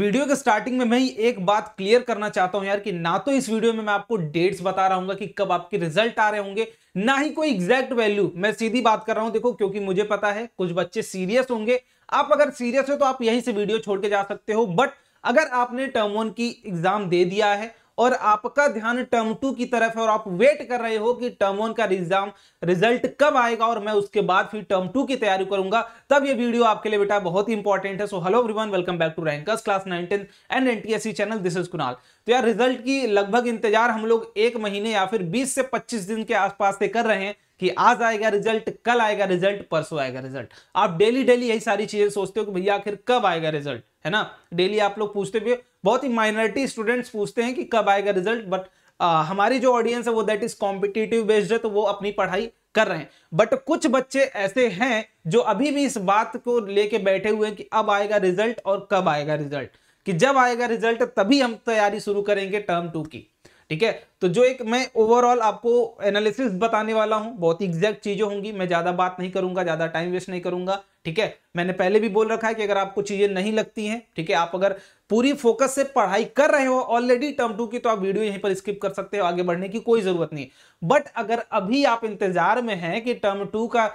video के starting में मैं एक बात क्लियर करना चाहता हूं यार कि ना तो इस वीडियो में मैं आपको डेट्स बता रहा हूं कि कब आपके रिजल्ट आ रहे होंगे ना ही कोई एग्जैक्ट वैल्यू मैं सीधी बात कर रहा हूं देखो क्योंकि मुझे पता है कुछ बच्चे सीरियस होंगे आप अगर सीरियस हो तो आप यहीं से वीडियो छोड़ के जा सकते हो बट अगर आपने टर्म वन की एग्जाम दे दिया है और आपका ध्यान टर्म टू की तरफ है और आप वेट कर रहे हो कि टर्म वन का एग्जाम रिजल्ट कब आएगा और मैं उसके बाद फिर टर्म टू की तैयारी करूंगा तब ये वीडियो आपके लिए बेटा बहुत ही इंपॉर्टेंट है so hello everyone welcome back to rankers class nineteen ten and NTSC channel this is Kunal तो यार रिजल्ट की लगभग इंतजार हम लोग एक महीने या फिर बीस से पच्चीस दिन के आसपास से कर रहे हैं कि आज आएगा रिजल्ट कल आएगा रिजल्ट परसों आएगा रिजल्ट आप डेली डेली यही सारी चीजें सोचते हो कि भैया आखिर कब आएगा रिजल्ट है ना डेली आप लोग पूछते भी बहुत ही माइनॉरिटी स्टूडेंट्स पूछते हैं कि कब आएगा रिजल्ट बट आ, हमारी जो ऑडियंस है वो दैट इज कॉम्पिटिटिव बेस्ड है तो वो अपनी पढ़ाई कर रहे हैं बट कुछ बच्चे ऐसे हैं जो अभी भी इस बात को लेके बैठे हुए हैं कि अब आएगा रिजल्ट और कब आएगा रिजल्ट कि जब आएगा रिजल्ट तभी हम तैयारी शुरू करेंगे टर्म टू की ठीक है तो जो एक मैं ओवरऑल आपको एनालिसिस बताने वाला हूं बहुत ही एग्जैक्ट चीजें होंगी मैं ज्यादा बात नहीं करूंगा ज्यादा टाइम वेस्ट नहीं करूंगा ठीक है मैंने पहले भी बोल रखा है कि अगर आपको चीजें नहीं लगती हैं ठीक है आप अगर पूरी फोकस से पढ़ाई कर रहे हो ऑलरेडी टर्म टू की तो आप वीडियो यहीं पर स्किप कर सकते हो आगे बढ़ने की कोई जरूरत नहीं बट अगर अभी आप इंतजार में है कि टर्म टू का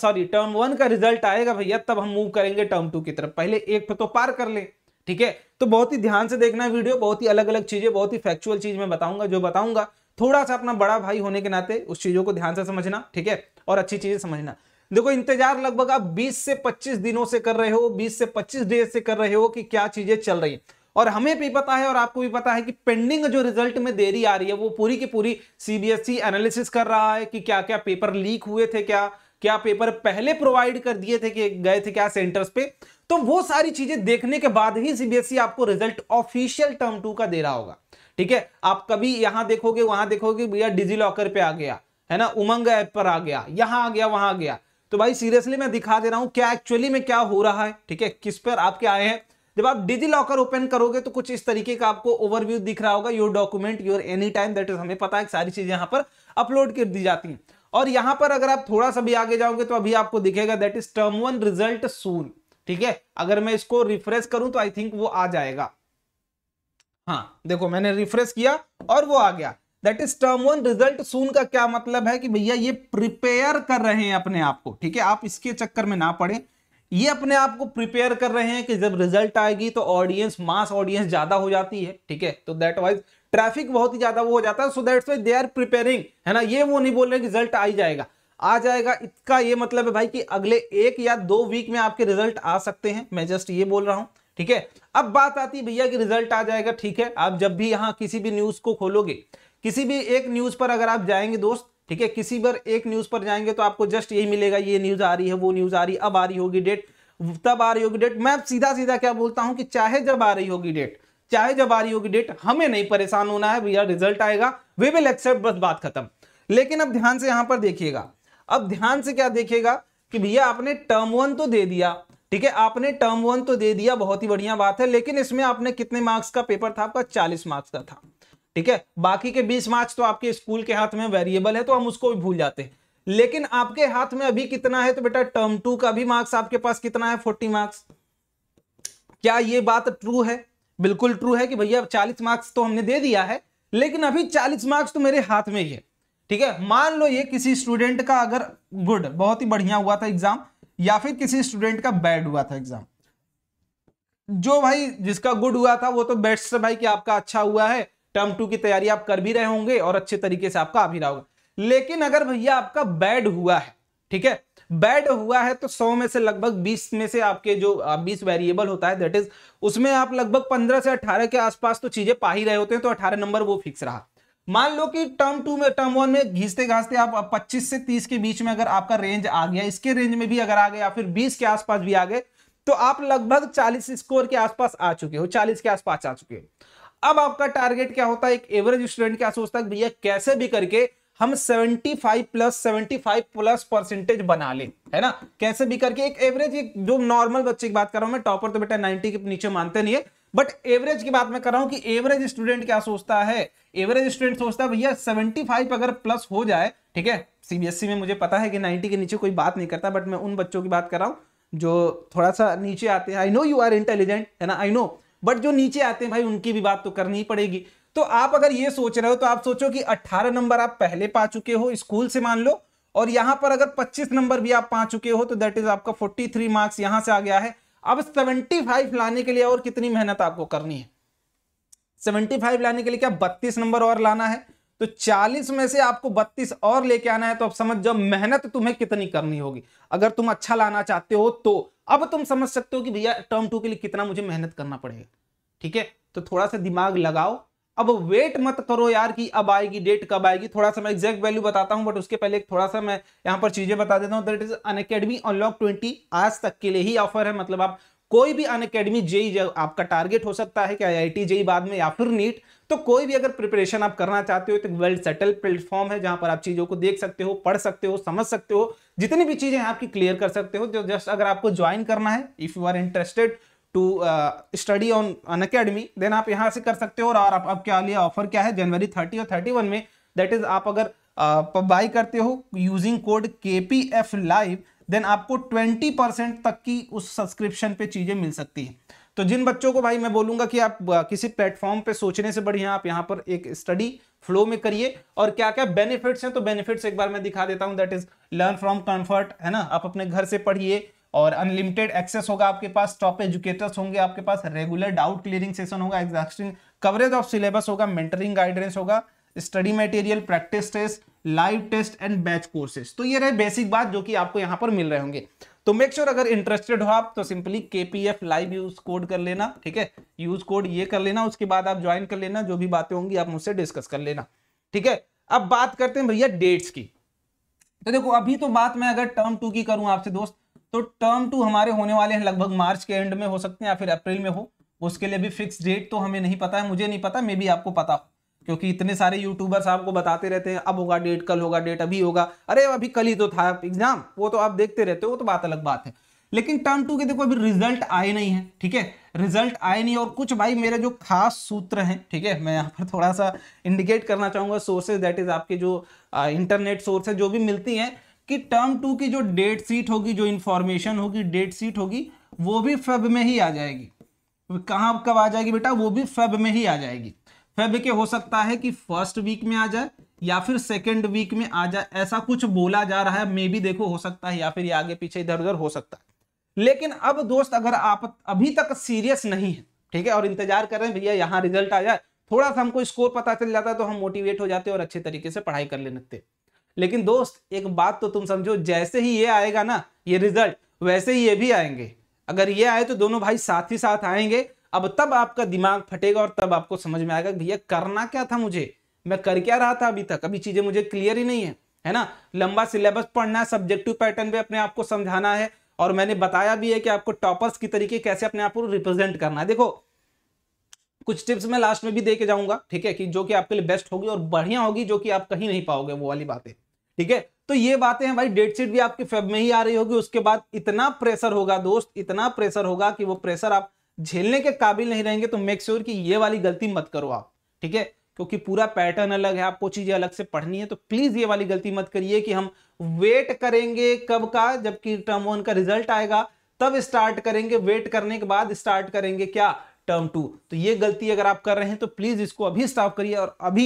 सॉरी टर्म वन का रिजल्ट आएगा भैया तब हम मूव करेंगे टर्म टू की तरफ पहले एक तो पार कर लें ठीक है तो बहुत ही ध्यान से देखना है वीडियो बहुत ही अलग अलग चीजें बहुत ही फैक्चुअल चीज मैं बताऊंगा जो बताऊंगा थोड़ा सा अपना बड़ा भाई होने के नाते उस चीजों को ध्यान से समझना ठीक है और अच्छी चीजें समझना देखो इंतजार लगभग आप 20 से 25 दिनों से कर रहे हो 20 से 25 डेज से कर रहे हो कि क्या चीजें चल रही है और हमें भी पता है और आपको भी पता है कि पेंडिंग जो रिजल्ट में देरी आ रही है वो पूरी की पूरी सीबीएसई एनालिसिस e कर रहा है कि क्या क्या पेपर लीक हुए थे क्या क्या पेपर पहले प्रोवाइड कर दिए थे कि गए थे क्या सेंटर्स पे तो वो सारी चीजें देखने के बाद ही सीबीएसई e आपको रिजल्ट ऑफिशियल टर्म टू का दे रहा होगा ठीक है आप कभी यहां देखोगे वहां देखोगे भैया डिजी लॉकर पे आ गया है ना उमंग ऐप पर आ गया यहां आ गया वहां आ गया तो भाई सीरियसली मैं दिखा दे रहा हूं क्या एक्चुअली में क्या हो रहा है ठीक है किस पर आपके आए हैं जब आप डिजी लॉकर ओपन करोगे तो कुछ इस तरीके का आपको ओवरव्यू दिख रहा होगा your document your any time that is हमें पता है सारी चीजें यहां पर अपलोड कर दी जाती हैं और यहाँ पर अगर आप थोड़ा सा भी आगे जाओगे तो अभी आपको दिखेगा that is term one result soon ठीक है अगर मैं इसको रिफ्रेश करूं तो आई थिंक वो आ जाएगा हाँ देखो मैंने रिफ्रेश किया और वो आ गया that is term one result soon का क्या मतलब है कि भैया ये प्रिपेयर कर रहे हैं अपने आप को ठीक है आप इसके चक्कर में ना पड़े ये अपने आप को प्रिपेयर कर रहे हैं कि जब रिजल्ट आएगी तो ऑडियंस मास ऑडियंस ज्यादा हो जाती है ठीक है तो दैट वाइज ट्रैफिक बहुत ही ज्यादा वो हो जाता है so that's wise they are preparing है ना ये वो नहीं बोल रहे रिजल्ट आ ही जाएगा आ जाएगा इसका ये मतलब है भाई कि अगले एक या दो वीक में आपके रिजल्ट आ सकते हैं मैं जस्ट ये बोल रहा हूं ठीक है अब बात आती है भैया कि रिजल्ट आ जाएगा ठीक है आप जब भी यहाँ किसी भी न्यूज को खोलोगे किसी भी एक न्यूज पर अगर आप जाएंगे दोस्त ठीक है किसी पर एक न्यूज पर जाएंगे तो आपको जस्ट यही मिलेगा ये न्यूज आ रही है वो न्यूज आ रही अब आ रही होगी डेट तब आ रही होगी डेट मैं सीधा सीधा क्या बोलता हूं कि चाहे जब आ रही होगी डेट चाहे जब आ रही होगी डेट हमें नहीं परेशान होना है भैया रिजल्ट आएगा वी विल एक्सेप्ट बस बात खत्म लेकिन अब ध्यान से यहां पर देखिएगा अब ध्यान से क्या देखेगा कि भैया आपने टर्म वन तो दे दिया ठीक है आपने टर्म वन तो दे दिया बहुत ही बढ़िया बात है लेकिन इसमें आपने कितने मार्क्स का पेपर था आपका चालीस मार्क्स का था ठीक है बाकी के बीस मार्क्स तो आपके स्कूल के हाथ में वेरिएबल है तो हम उसको भी भूल जाते हैं लेकिन आपके हाथ में अभी कितना है तो बेटा टर्म टू का भी मार्क्स आपके पास कितना है फोर्टी मार्क्स क्या ये बात ट्रू है बिल्कुल ट्रू है कि भैया चालीस मार्क्स तो हमने दे दिया है लेकिन अभी चालीस मार्क्स तो मेरे हाथ में ही है ठीक है मान लो ये किसी स्टूडेंट का अगर गुड बहुत ही बढ़िया हुआ था एग्जाम या फिर किसी स्टूडेंट का बैड हुआ था एग्जाम जो भाई जिसका गुड हुआ था वो तो बेस्ट से भाई कि आपका अच्छा हुआ है टर्म टू की तैयारी आप कर भी रहे होंगे और अच्छे तरीके से आपका आ भी रहा होगा लेकिन अगर भैया आपका बैड हुआ है ठीक है बैड हुआ है तो 100 में से लगभग 20 में से आपके जो 20 वेरिएबल होता है दैट इज उसमें आप लगभग 15 से 18 के आसपास तो चीजें पा ही रहे होते हैं तो 18 नंबर वो फिक्स रहा मान लो कि टर्म टू में टर्म वन में घीसते घासते आप 25 से 30 के बीच में अगर आपका रेंज आ गया इसके रेंज में भी अगर आ गया फिर 20 के आसपास भी आ गए तो आप लगभग 40 स्कोर के आसपास आ चुके हो 40 के आसपास आ चुके हो अब आपका टारगेट क्या होता है एक एवरेज स्टूडेंट क्या सोचता है भैया कैसे भी करके हम 75 प्लस 75 प्लस परसेंटेज बना ले है ना कैसे भी करके एक एवरेज एक जो नॉर्मल बच्चे की बात कर रहा हूं मैं टॉपर तो बेटा 90 के नीचे मानते नहीं है बट एवरेज की बात मैं कर रहा हूं कि एवरेज स्टूडेंट क्या सोचता है एवरेज स्टूडेंट सोचता है भैया सेवेंटी फाइव अगर प्लस हो जाए ठीक है सीबीएसई e में मुझे पता है कि नाइनटी के नीचे कोई बात नहीं करता बट मैं उन बच्चों की बात कर रहा हूं जो थोड़ा सा नीचे आते हैं I know you are intelligent है ना आई नो बट जो नीचे आते हैं भाई उनकी भी बात तो करनी ही पड़ेगी तो आप अगर ये सोच रहे हो तो आप सोचो कि अट्ठारह नंबर आप पहले पा चुके हो स्कूल से मान लो और यहां पर अगर 25 नंबर भी आप पा चुके हो तो दैट इज आपका 43 मार्क्स यहां से आ गया है अब 75 लाने के लिए और कितनी मेहनत आपको करनी है 75 लाने के लिए क्या 32 नंबर और लाना है तो 40 में से आपको 32 और लेके आना है तो अब समझ जाओ मेहनत तुम्हें कितनी करनी होगी अगर तुम अच्छा लाना चाहते हो तो अब तुम समझ सकते हो कि भैया टर्म टू के लिए कितना मुझे मेहनत करना पड़ेगा ठीक है तो थोड़ा सा दिमाग लगाओ अब वेट मत करो यार कि अब आएगी डेट कब आएगी थोड़ा सा मैं एग्जैक्ट वैल्यू बताता हूं बट उसके पहले थोड़ा सा मैं यहां पर चीजें बता देता हूँ that is Unacademy unlock twenty आज तक के लिए ही ऑफर है मतलब आप कोई भी अन अकेडमी जेई आपका टारगेट हो सकता है कि आई जेई बाद में या फिर नीट तो कोई भी अगर प्रिपरेशन आप करना चाहते हो तो वेल सेटल प्लेटफॉर्म है जहां पर आप चीजों को देख सकते हो पढ़ सकते हो समझ सकते हो जितनी भी चीजें आपकी क्लियर कर सकते हो जो जस्ट अगर आपको ज्वाइन करना है if you are interested to study on Unacademy then आप यहाँ से कर सकते हो और आप, क्या लिए ऑफर क्या है जनवरी थर्टी और थर्टी वन में दैट इज आप अगर बाई uh, करते हो using code K P F live then आपको ट्वेंटी परसेंट तक की उस सब्सक्रिप्शन पे चीज़ें मिल सकती हैं तो जिन बच्चों को भाई मैं बोलूंगा कि आप uh, किसी प्लेटफॉर्म पे सोचने से बढ़िया आप यहाँ पर एक स्टडी फ्लो में करिए और क्या क्या बेनिफिट्स हैं तो बेनिफिट्स एक बार मैं दिखा देता हूँ that is learn from comfort है ना आप अपने घर से पढ़िए और अनलिमिटेड एक्सेस होगा आपके पास टॉप एजुकेटर्स होंगे आपके पास रेगुलर डाउट क्लियरिंग सेशन होगा एग्जास्टिंग कवरेज ऑफ सिलेबस होगा मेंटरिंग गाइडेंस होगा study material practice test live test and batch courses तो ये रहे बेसिक बात जो कि आपको यहाँ पर मिल रहे होंगे तो मेक श्योर sure अगर इंटरेस्टेड हो आप तो simply F live use code कर लेना ठीक है यूज कोड ये कर लेना उसके बाद आप ज्वाइन कर लेना जो भी बातें होंगी आप मुझसे डिस्कस कर लेना ठीक है अब बात करते हैं भैया डेट्स की तो देखो अभी तो बात मैं अगर टर्म टू की करूं आपसे दोस्त तो टर्म टू हमारे होने वाले हैं लगभग मार्च के एंड में हो सकते हैं या फिर अप्रैल में हो उसके लिए भी फिक्स डेट तो हमें नहीं पता है मुझे नहीं पता मे भी आपको पता हो क्योंकि इतने सारे यूट्यूबर्स आपको बताते रहते हैं अब होगा डेट कल होगा डेट अभी होगा अरे अभी कल ही तो था एग्जाम वो तो आप देखते रहते हो वो तो बात अलग बात है लेकिन टर्म टू के देखो अभी रिजल्ट आए नहीं है ठीक है रिजल्ट आए नहीं और कुछ भाई मेरे जो खास सूत्र हैं ठीक है मैं यहाँ पर थोड़ा सा इंडिकेट करना चाहूंगा सोर्सेज दैट इज आपके जो इंटरनेट सोर्सेज जो भी मिलती हैं कि टर्म टू की जो डेट सीट होगी जो इन्फॉर्मेशन होगी डेट सीट होगी वो भी फेब में ही आ जाएगी कहाँ कब आ जाएगी बेटा वो भी फेब में ही आ जाएगी फेब के हो सकता है कि फर्स्ट वीक में आ जाए या फिर सेकेंड वीक में आ जाए ऐसा कुछ बोला जा रहा है मे भी देखो हो सकता है या फिर ये आगे पीछे इधर उधर हो सकता है लेकिन अब दोस्त अगर आप अभी तक सीरियस नहीं है ठीक है और इंतजार कर रहे हैं भैया यहाँ रिजल्ट आ जाए थोड़ा सा हमको स्कोर पता चल जाता है तो हम मोटिवेट हो जाते हैं और अच्छे तरीके से पढ़ाई कर ले लगते हैं लेकिन दोस्त एक बात तो तुम समझो जैसे ही ये आएगा ना ये रिजल्ट वैसे ही ये भी आएंगे अगर ये आए तो दोनों भाई साथ ही साथ आएंगे अब तब आपका दिमाग फटेगा और तब आपको समझ में आएगा भैया करना क्या था मुझे मैं कर क्या रहा था अभी तक अभी चीजें मुझे क्लियर ही नहीं है है ना लंबा सिलेबस पढ़ना है सब्जेक्टिव पैटर्न पे अपने आप को समझाना है और मैंने बताया भी है कि आपको टॉपर्स की तरीके कैसे अपने आप को रिप्रेजेंट करना है देखो कुछ टिप्स मैं लास्ट में भी दे के जाऊंगा ठीक है कि जो कि आपके लिए बेस्ट होगी और बढ़िया होगी जो कि आप कहीं नहीं पाओगे वो वाली बातें ठीक है तो ये बातें हैं भाई डेट शीट भी आपके फेब में ही आ रही होगी उसके बाद इतना प्रेशर होगा दोस्त इतना प्रेशर होगा कि वो प्रेशर आप झेलने के काबिल नहीं रहेंगे तो मेक श्योर कि ये वाली गलती मत करो आप ठीक है क्योंकि पूरा पैटर्न अलग है आपको चीजें अलग से पढ़नी है तो प्लीज ये वाली गलती मत करिए कि हम वेट करेंगे कब का जबकि टर्म वन का रिजल्ट आएगा तब स्टार्ट करेंगे वेट करने के बाद स्टार्ट करेंगे क्या टर्म टू तो ये गलती अगर आप कर रहे हैं तो प्लीज़ इसको अभी स्टॉप करिए और अभी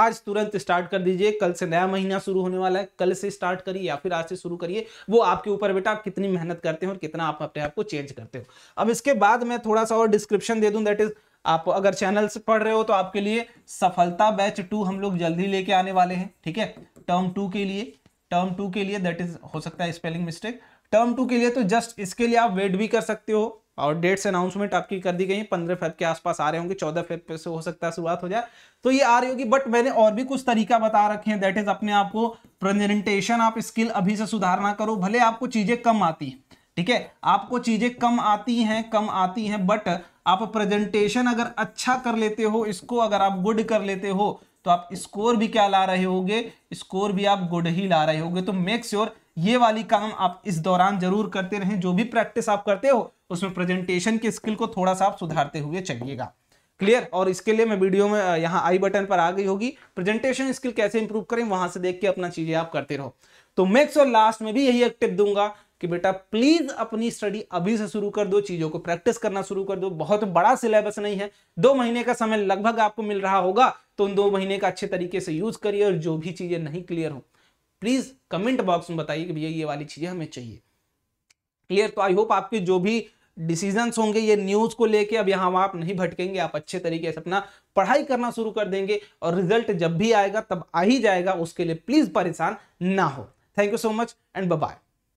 आज तुरंत स्टार्ट कर दीजिए कल से नया महीना शुरू होने वाला है कल से स्टार्ट करिए या फिर आज से शुरू करिए वो आपके ऊपर बेटा आप कितनी मेहनत करते हो और कितना आप अपने आप को चेंज करते हो अब इसके बाद मैं थोड़ा सा और डिस्क्रिप्शन दे दूं दैट इज़ आप अगर चैनल से पढ़ रहे हो तो आपके लिए सफलता बैच टू हम लोग जल्दी लेके आने वाले हैं ठीक है टर्म टू के लिए टर्म टू के लिए दैट इज हो सकता है स्पेलिंग मिस्टेक टर्म टू के लिए तो जस्ट इसके लिए आप वेट भी कर सकते हो और डेट्स अनाउंसमेंट आपकी कर दी गई है पंद्रह फेब के आसपास आ रहे होंगे चौदह फेब से हो सकता है शुरुआत हो जाए तो ये आ रही होगी बट मैंने और भी कुछ तरीका बता रखे हैं दैट इज अपने आप को प्रेजेंटेशन आप स्किल अभी से सुधारना करो भले आपको चीजें कम आती हैं ठीक है आपको चीजें कम आती हैं कम आती हैं बट आप प्रेजेंटेशन अगर अच्छा कर लेते हो इसको अगर आप गुड कर लेते हो तो आप स्कोर भी क्या ला रहे होगे स्कोर भी आप गुड ही ला रहे होगे तो मेक श्योर sure ये वाली काम आप इस दौरान जरूर करते रहें जो भी प्रैक्टिस आप करते हो उसमें प्रेजेंटेशन की स्किल को थोड़ा सा आप सुधारते हुए चलिएगा क्लियर और इसके लिए मैं वीडियो में यहाँ आई बटन पर आ गई होगी प्रेजेंटेशन स्किल कैसे इंप्रूव करें वहां से देख के अपना चीजें आप करते रहो तो मैक्स और लास्ट में भी यही एक टिप दूंगा कि बेटा प्लीज अपनी स्टडी अभी से शुरू कर दो चीजों को प्रैक्टिस करना शुरू कर दो बहुत बड़ा सिलेबस नहीं है दो महीने का समय लगभग आपको मिल रहा होगा तो उन दो महीने का अच्छे तरीके से यूज करिए और जो भी चीजें नहीं क्लियर हो प्लीज़ कमेंट बॉक्स में बताइए कि भैया ये वाली चीज़ें हमें चाहिए क्लियर तो आई होप आपके जो भी डिसीजंस होंगे ये न्यूज़ को लेके अब यहां आप नहीं भटकेंगे आप अच्छे तरीके से अपना पढ़ाई करना शुरू कर देंगे और रिजल्ट जब भी आएगा तब आ ही जाएगा उसके लिए प्लीज़ परेशान ना हो thank you so much and bye